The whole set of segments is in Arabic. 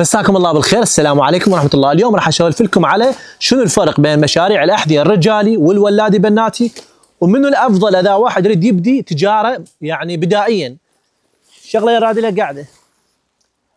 مساكم الله بالخير السلام عليكم ورحمه الله اليوم راح اسولف لكم على شنو الفرق بين مشاريع الاحذيه الرجالي والولادي بناتي ومنو الافضل اذا واحد يريد يبدي تجاره يعني بدائيا شغله رادي له قاعده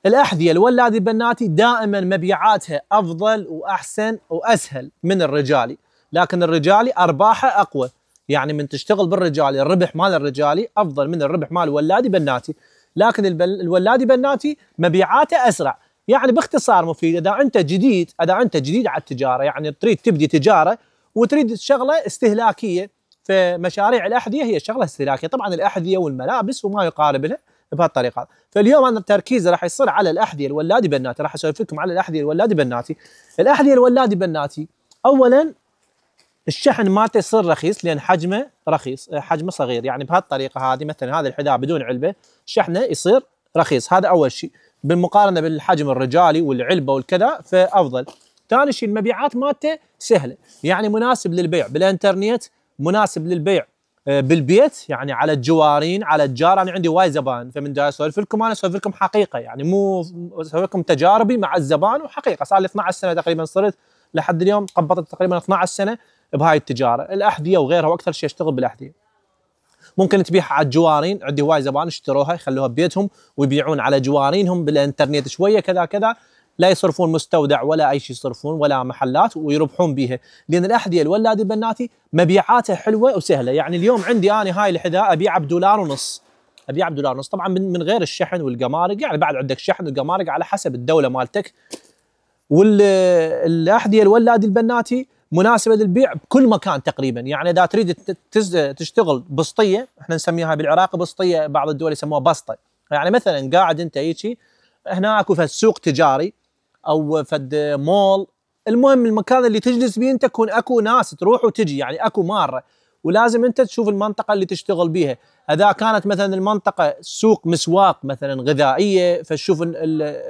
الاحذيه الولادي بناتي دائما مبيعاتها افضل واحسن واسهل من الرجالي لكن الرجالي ارباحه اقوى يعني من تشتغل بالرجالي الربح مال الرجالي افضل من الربح مال الولادي بناتي لكن الولادي بناتي مبيعاته اسرع يعني باختصار مفيد اذا انت جديد اذا انت جديد على التجاره يعني تريد تبدي تجاره وتريد شغله استهلاكيه فمشاريع الاحذيه هي شغله استهلاكيه طبعا الاحذيه والملابس وما يقارب لها بهالطريقه فاليوم انا تركيزي راح يصير على الاحذيه الولادي بناتي راح اسولف لكم على الاحذيه الولادي بناتي الاحذيه الولادي بناتي اولا الشحن مالته يصير رخيص لان حجمه رخيص حجمه صغير يعني بهالطريقه هذه مثلا هذا الحذاء بدون علبه شحنه يصير رخيص هذا اول شيء بالمقارنه بالحجم الرجالي والعلبه والكذا فافضل ثاني شيء المبيعات مالته سهله يعني مناسب للبيع بالانترنت مناسب للبيع آه، بالبيت يعني على الجوارين على الجار انا عندي وايد زبائن فمن دا اسولف لكم انا اسولف لكم حقيقه يعني مو اسولف لكم تجاربي مع الزبائن وحقيقه صار لي 12 سنه تقريبا صرت لحد اليوم قبطت تقريبا 12 سنه بهاي التجاره الاحذيه وغيرها واكثر شيء اشتغل بالاحذيه ممكن تبيعها على الجوارين عندي هواي زبائن اشتروها يخلوها ببيتهم ويبيعون على جوارينهم بالانترنت شويه كذا كذا لا يصرفون مستودع ولا اي شيء يصرفون ولا محلات ويربحون بها لان الاحذيه الولادي بناتي مبيعاتها حلوه وسهله يعني اليوم عندي انا هاي الحذاء ابيعه بدولار ونص ابيعه بدولار ونص طبعا من غير الشحن والقمارق يعني بعد عندك شحن والقمارق على حسب الدوله مالتك والاحذيه الولادي البناتي مناسبه للبيع بكل مكان تقريبا يعني اذا تريد تشتغل بسطيه احنا نسميها بالعراق بسطيه بعض الدول يسموها بسطه يعني مثلا قاعد انت هيجي هنا اكو فد سوق تجاري او فد مول المهم المكان اللي تجلس بيه انت تكون اكو ناس تروح وتجي يعني اكو ماره ولازم انت تشوف المنطقه اللي تشتغل بيها اذا كانت مثلا المنطقه سوق مسواق مثلا غذائيه فشوف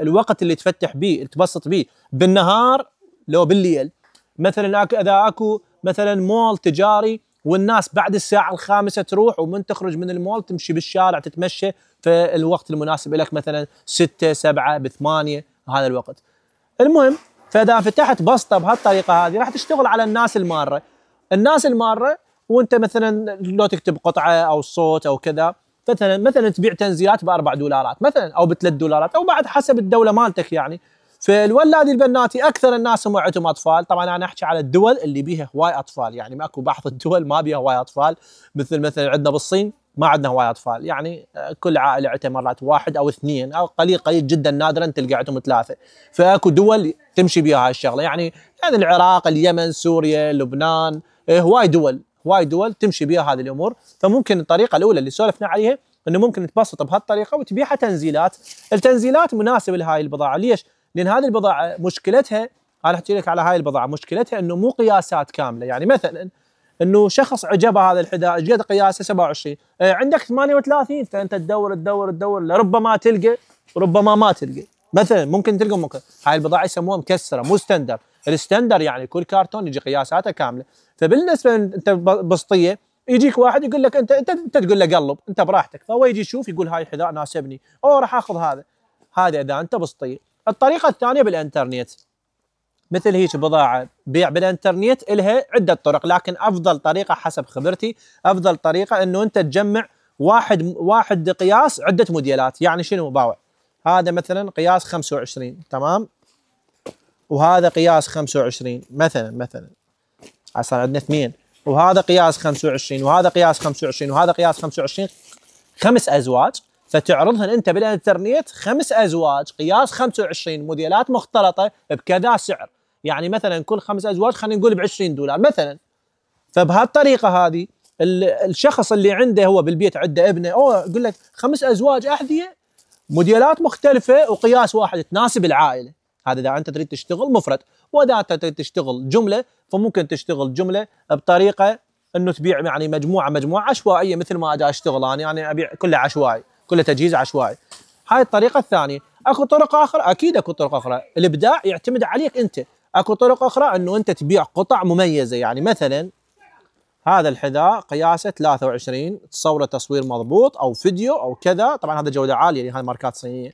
الوقت اللي تفتح بيه تبسط بيه بالنهار لو بالليل مثلا اذا اكو مثلا مول تجاري والناس بعد الساعة الخامسة تروح ومن تخرج من المول تمشي بالشارع تتمشى في الوقت المناسب لك مثلا ستة سبعة بثمانية هذا الوقت المهم فإذا فتحت بسطة بهالطريقة هذه راح تشتغل على الناس المارة الناس المارة وانت مثلا لو تكتب قطعة أو صوت أو كذا مثلا مثلا تبيع تنزيلات بأربع دولارات مثلا أو بثلاث دولارات أو بعد حسب الدولة مالتك يعني فالولاد البناتي اكثر الناس هم عندهم اطفال طبعا انا احكي على الدول اللي بيها هواي اطفال يعني ماكو بعض الدول ما بيها هواي اطفال مثل مثلا عندنا بالصين ما عندنا هواي اطفال يعني كل عائله عندها مرات واحد او اثنين او قليل قليل جدا نادرا تلقى عندهم ثلاثه فاكو دول تمشي بها هاي الشغله يعني يعني العراق اليمن سوريا لبنان إيه، هواي دول هواي دول تمشي بها هذه الامور فممكن الطريقه الاولى اللي سولفنا عليها انه ممكن تبسط بهالطريقه وتبيعها تنزيلات التنزيلات مناسبه لهاي البضاعه ليش لان هذه البضاعه مشكلتها انا احكي لك على هاي البضاعه مشكلتها انه مو قياسات كامله يعني مثلا انه شخص عجبه هذا الحذاء جيت قياسه 27 آه، عندك 38 فانت تدور تدور تدور لربما تلقى ربما ما تلقى مثلا ممكن تلقى ممكن هاي البضاعه يسموها مكسره مو ستاندر الستاندر يعني كل كرتون يجي قياساته كامله فبالنسبه انت بسطيه يجيك واحد يقول لك انت انت, انت تقول له قلب انت براحتك فهو يجي يشوف يقول هاي الحذاء ناسبني او راح اخذ هذا هذا اذا انت بسطيه الطريقه الثانيه بالانترنت مثل هيك بضاعه بيع بالانترنت الها عده طرق لكن افضل طريقه حسب خبرتي افضل طريقه انه انت تجمع واحد واحد قياس عده موديلات يعني شنو باوع هذا مثلا قياس 25 تمام وهذا قياس 25 مثلا مثلا عشان عندنا اثنين وهذا قياس 25 وهذا قياس 25 وهذا قياس 25 خمس ازواج فتعرضهن انت بالانترنت خمس ازواج قياس 25 موديلات مختلطه بكذا سعر يعني مثلا كل خمس ازواج خلينا نقول ب 20 دولار مثلا فبهالطريقه هذه الشخص اللي عنده هو بالبيت عنده ابنه او يقول لك خمس ازواج احذيه موديلات مختلفه وقياس واحد تناسب العائله هذا اذا انت تريد تشتغل مفرد واذا انت تريد تشتغل جمله فممكن تشتغل جمله بطريقه انه تبيع يعني مجموعه مجموعه عشوائيه مثل ما اجي اشتغل انا يعني ابيع كله عشوائي كله تجهيز عشوائي هاي الطريقه الثانيه اكو طرق اخرى اكيد اكو طرق اخرى الابداع يعتمد عليك انت اكو طرق اخرى انه انت تبيع قطع مميزه يعني مثلا هذا الحذاء قياسه 23 تصوره تصوير مضبوط او فيديو او كذا طبعا هذا جوده عاليه يعني هاي ماركات صينيه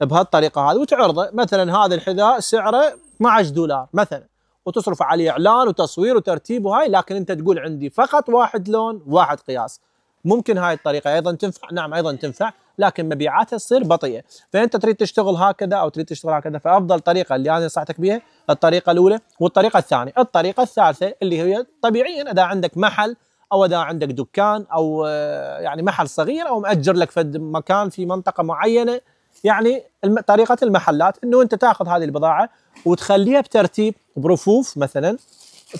بهالطريقه هذه وتعرضه مثلا هذا الحذاء سعره 12 دولار مثلا وتصرف عليه اعلان وتصوير وترتيب وهاي لكن انت تقول عندي فقط واحد لون واحد قياس ممكن هاي الطريقه ايضا تنفع نعم ايضا تنفع لكن مبيعاتها تصير بطيئه فانت تريد تشتغل هكذا او تريد تشتغل هكذا فافضل طريقه اللي انا نصحتك بها الطريقه الاولى والطريقه الثانيه الطريقه الثالثه اللي هي طبيعيا اذا عندك محل او اذا عندك دكان او آه، يعني محل صغير او ماجر لك في مكان في منطقه معينه يعني طريقه المحلات انه انت تاخذ هذه البضاعه وتخليها بترتيب برفوف مثلا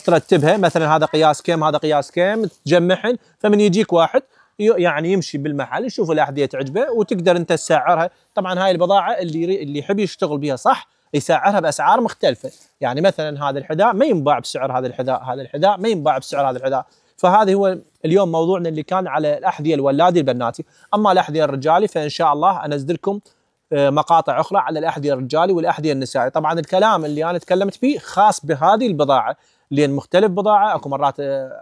ترتبها مثلا هذا قياس كم هذا قياس كم تجمعهن فمن يجيك واحد يعني يمشي بالمحل يشوف الاحذيه تعجبه وتقدر انت تسعرها طبعا هاي البضاعه اللي اللي يحب يشتغل بها صح يسعرها باسعار مختلفه يعني مثلا هذا الحذاء ما ينباع بسعر هذا الحذاء هذا الحذاء ما ينباع بسعر هذا الحذاء فهذا هو اليوم موضوعنا اللي كان على الاحذيه الولادي البناتي اما الاحذيه الرجالي فان شاء الله انزل لكم مقاطع اخرى على الاحذيه الرجالي والاحذيه النسائي، طبعا الكلام اللي انا تكلمت فيه خاص بهذه البضاعه لان مختلف بضاعه اكو مرات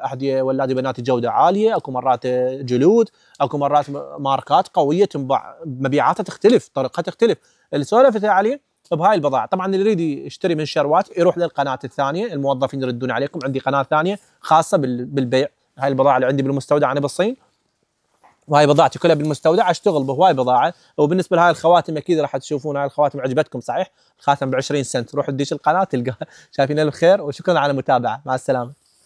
احذيه ولادي بنات جوده عاليه، اكو مرات جلود، اكو مرات ماركات قويه تنباع مبيعاتها تختلف، طريقتها تختلف، اللي سولفت عليه بهاي البضاعه، طبعا اللي يريد يشتري من شروات يروح للقناه الثانيه، الموظفين يردون عليكم، عندي قناه ثانيه خاصه بالبيع، هاي البضاعه اللي عندي بالمستودع انا بالصين وهاي بضاعتي كلها بالمستودع اشتغل بهواي بضاعه وبالنسبه لهاي الخواتم اكيد راح تشوفون هاي الخواتم عجبتكم صحيح الخاتم ب 20 سنت روح تدش القناه تلقاها شايفين الخير وشكرا على المتابعه مع السلامه